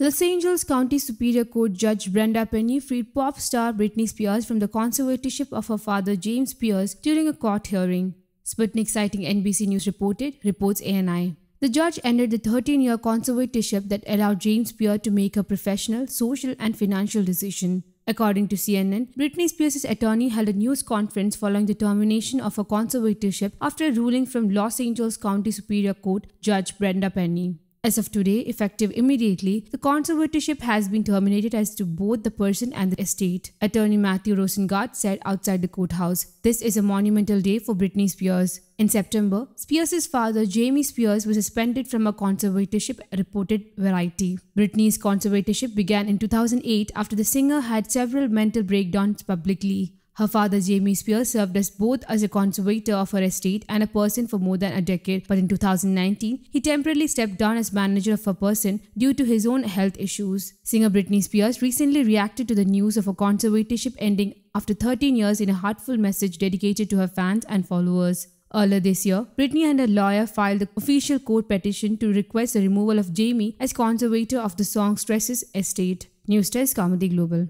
Los Angeles County Superior Court Judge Brenda Penny freed pop star Britney Spears from the conservatorship of her father James Spears during a court hearing. Sputnik citing NBC News reported, reports ANI. The judge ended the 13 year conservatorship that allowed James Spears to make her professional, social, and financial decision. According to CNN, Britney Spears' attorney held a news conference following the termination of her conservatorship after a ruling from Los Angeles County Superior Court Judge Brenda Penny. As of today, effective immediately, the conservatorship has been terminated as to both the person and the estate. Attorney Matthew Rosengart said outside the courthouse, This is a monumental day for Britney Spears. In September, Spears' father, Jamie Spears, was suspended from a conservatorship, reported Variety. Britney's conservatorship began in 2008 after the singer had several mental breakdowns publicly. Her father, Jamie Spears served as both as a conservator of her estate and a person for more than a decade, but in 2019, he temporarily stepped down as manager of her person due to his own health issues. Singer Britney Spears recently reacted to the news of her conservatorship ending after 13 years in a heartfelt message dedicated to her fans and followers. Earlier this year, Britney and her lawyer filed the official court petition to request the removal of Jamie as conservator of the song estate. News Desk Comedy Global.